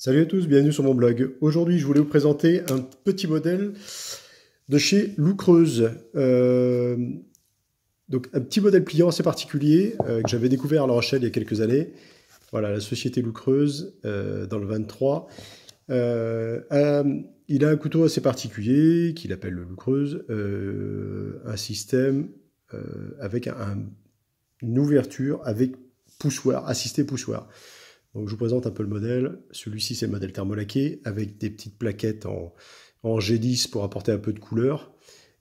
Salut à tous, bienvenue sur mon blog. Aujourd'hui, je voulais vous présenter un petit modèle de chez Loucreuse. Euh, donc, un petit modèle pliant assez particulier euh, que j'avais découvert à La il y a quelques années. Voilà, la société Loucreuse euh, dans le 23. il a un couteau assez particulier qu'il appelle le Loucreuse, un système avec une ouverture avec poussoir, assisté poussoir. Donc je vous présente un peu le modèle. Celui-ci, c'est le modèle thermolaqué avec des petites plaquettes en, G10 pour apporter un peu de couleur.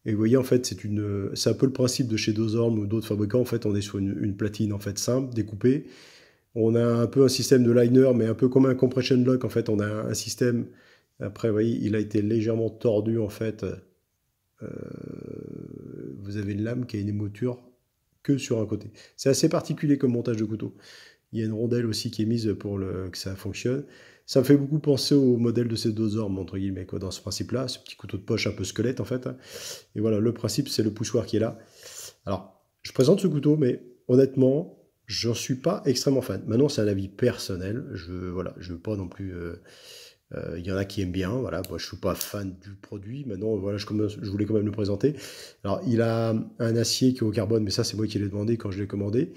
Et vous voyez, en fait, c'est une, un peu le principe de chez Dozorm ou d'autres fabricants. En fait, on est sur une, platine en fait simple, découpée. On a un peu un système de liner, mais un peu comme un compression lock. En fait, on a un système. Après, vous voyez, il a été légèrement tordu en fait. Euh, vous avez une lame qui a une émouture que sur un côté. C'est assez particulier comme montage de couteau il y a une rondelle aussi qui est mise pour le, que ça fonctionne. Ça me fait beaucoup penser au modèle de ces deux ormes, entre guillemets, quoi, dans ce principe-là, ce petit couteau de poche un peu squelette en fait. Hein. Et voilà, le principe, c'est le poussoir qui est là. Alors, je présente ce couteau, mais honnêtement, je j'en suis pas extrêmement fan. Maintenant, c'est un avis personnel. Je voilà, je veux pas non plus. Euh, euh, il y en a qui aiment bien, voilà. Moi, je suis pas fan du produit. Maintenant, voilà, je, commence, je voulais quand même le présenter. Alors, il a un acier qui est au carbone, mais ça, c'est moi qui l'ai demandé quand je l'ai commandé.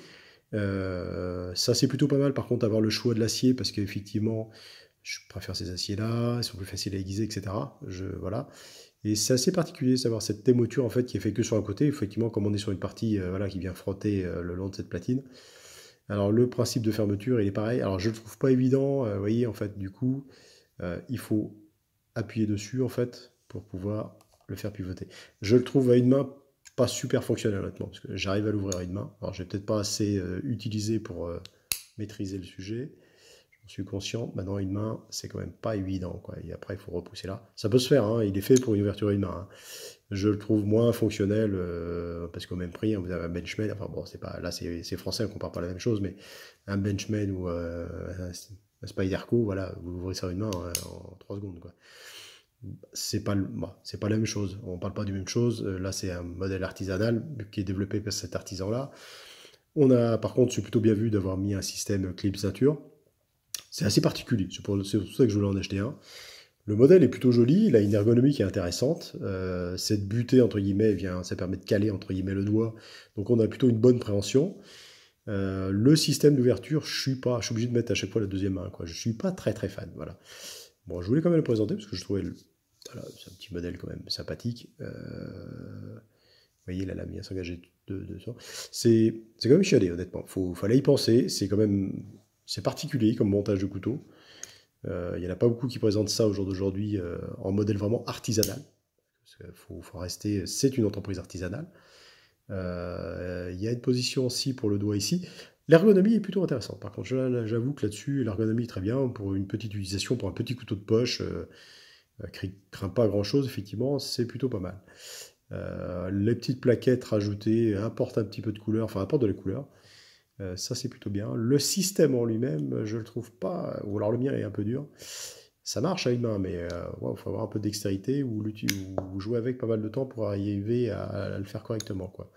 Euh, ça, c'est plutôt pas mal, par contre, avoir le choix de l'acier, parce qu'effectivement, je préfère ces aciers-là, ils sont plus faciles à aiguiser, etc. Je, voilà. Et c'est assez particulier d'avoir savoir cette témoture, en fait, qui est faite que sur un côté. Effectivement, comme on est sur une partie euh, voilà, qui vient frotter euh, le long de cette platine. Alors, le principe de fermeture, il est pareil. Alors, je ne le trouve pas évident. Vous voyez, en fait, du coup, il faut appuyer dessus, en fait, pour pouvoir le faire pivoter. Je le trouve à une main pas super fonctionnel honnêtement, parce que j'arrive à l'ouvrir une main. Alors j'ai peut-être pas assez euh, utilisé pour euh, maîtriser le sujet, je suis conscient. Maintenant une main, c'est quand même pas évident. Quoi. Et après, il faut repousser là. Ça peut se faire, hein. il est fait pour une ouverture une main. Hein. Je le trouve moins fonctionnel, euh, parce qu'au même prix, hein, vous avez un benchmade, enfin bon, c'est pas, là c'est français, on compare pas la même chose, mais un benchmade ou un Spider-Co, voilà, vous ouvrez ça une main en 3 secondes. quoi c'est pas bah, c'est pas la même chose on parle pas du même chose euh, là c'est un modèle artisanal qui est développé par cet artisan là on a par contre c'est plutôt bien vu d'avoir mis un système clip ceinture c'est assez particulier c'est pour, ça que je voulais en acheter un le modèle est plutôt joli il a une ergonomie qui est intéressante euh, cette butée entre guillemets vient ça permet de caler entre guillemets le doigt donc on a plutôt une bonne préhension euh, le système d'ouverture, je suis pas, je suis obligé de mettre à chaque fois la deuxième main. Quoi. Je suis pas très très fan. Voilà. Bon, je voulais quand même le présenter parce que je trouvais c'est un petit modèle quand même sympathique. Euh, vous voyez, la lame bien s'engager de, de ça. C'est quand même chiadé, honnêtement. Il fallait y penser. C'est quand même c'est particulier comme montage de couteau. Euh, il y n'y en a pas beaucoup qui présentent ça aujourd'hui d'aujourd'hui euh, en modèle vraiment artisanal. Il faut, rester, c'est une entreprise artisanale. Il y a une position aussi pour le doigt ici. L'ergonomie est plutôt intéressante. Par contre, j'avoue que là-dessus, l'ergonomie est très bien pour une petite utilisation, pour un petit couteau de poche. Euh, craint pas grand-chose, effectivement, c'est plutôt pas mal. Euh, les petites plaquettes rajoutées apportent un petit peu de couleur, enfin apportent de la couleur. Euh, ça, c'est plutôt bien. Le système en lui-même, je le trouve pas, ou alors le mien est un peu dur. Ça marche à une main, mais il faut avoir un peu de dextérité ou, jouer avec pas mal de temps pour arriver à, le faire correctement. Quoi.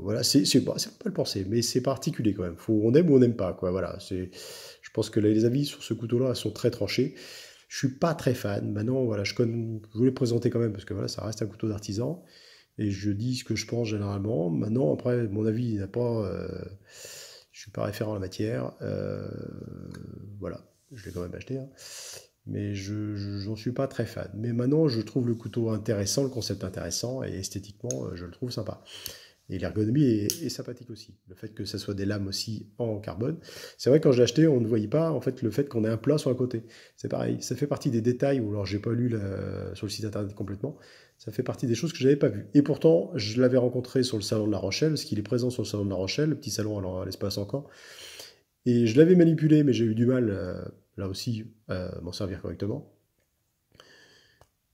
voilà, c'est pas, le penser, mais c'est particulier quand même. Faut, on aime ou on n'aime pas. Quoi. Voilà, je pense que les avis sur ce couteau-là sont très tranchés. Je suis pas très fan. Maintenant, voilà, je, connais, je voulais présenter quand même parce que voilà, ça reste un couteau d'artisan et je dis ce que je pense généralement. Maintenant, après, mon avis n'a pas. Euh, je suis pas référent en la matière. Euh, voilà, je l'ai quand même acheté. Hein. Mais je n'en suis pas très fan. Mais maintenant, je trouve le couteau intéressant, le concept intéressant, et esthétiquement, euh, je le trouve sympa. Et l'ergonomie est, sympathique aussi. Le fait que ça soit des lames aussi en carbone. C'est vrai, quand je l'ai acheté, on ne voyait pas en fait le fait qu'on ait un plat sur un côté. C'est pareil. Ça fait partie des détails, ou alors j'ai pas lu sur le site internet complètement. Ça fait partie des choses que je n'avais pas vues. Et pourtant, je l'avais rencontré sur le salon de La Rochelle, ce qu'il est présent sur le salon de La Rochelle, le petit salon alors à l'espace encore. Et je l'avais manipulé, mais j'ai eu du mal, euh, là aussi, à m'en servir correctement.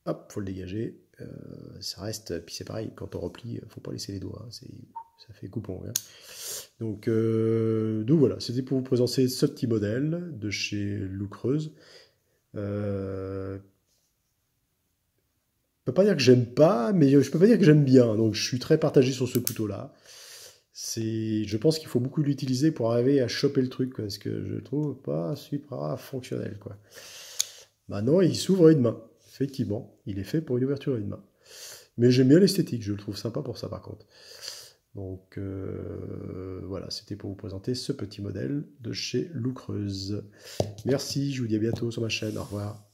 Hop, faut le dégager. Euh, ça reste. Puis c'est pareil, quand on replie, euh, faut pas laisser les doigts. Hein, ça fait coupon. Hein. Euh, donc, voilà, c'était pour vous présenter ce petit modèle de chez Loucreuse. Euh, je peux pas dire que j'aime pas, mais je peux pas dire que j'aime bien. Donc je suis très partagé sur ce couteau-là. C'est, je pense qu'il faut beaucoup l'utiliser pour arriver à choper le truc, parce que je trouve pas super fonctionnel. Quoi. Maintenant, il s'ouvre une main effectivement, il est fait pour une ouverture à une main. Mais j'aime bien l'esthétique, je le trouve sympa pour ça par contre. Donc euh, voilà, c'était pour vous présenter ce petit modèle de chez Loucreuse. Merci, je vous dis à bientôt sur ma chaîne. Au revoir.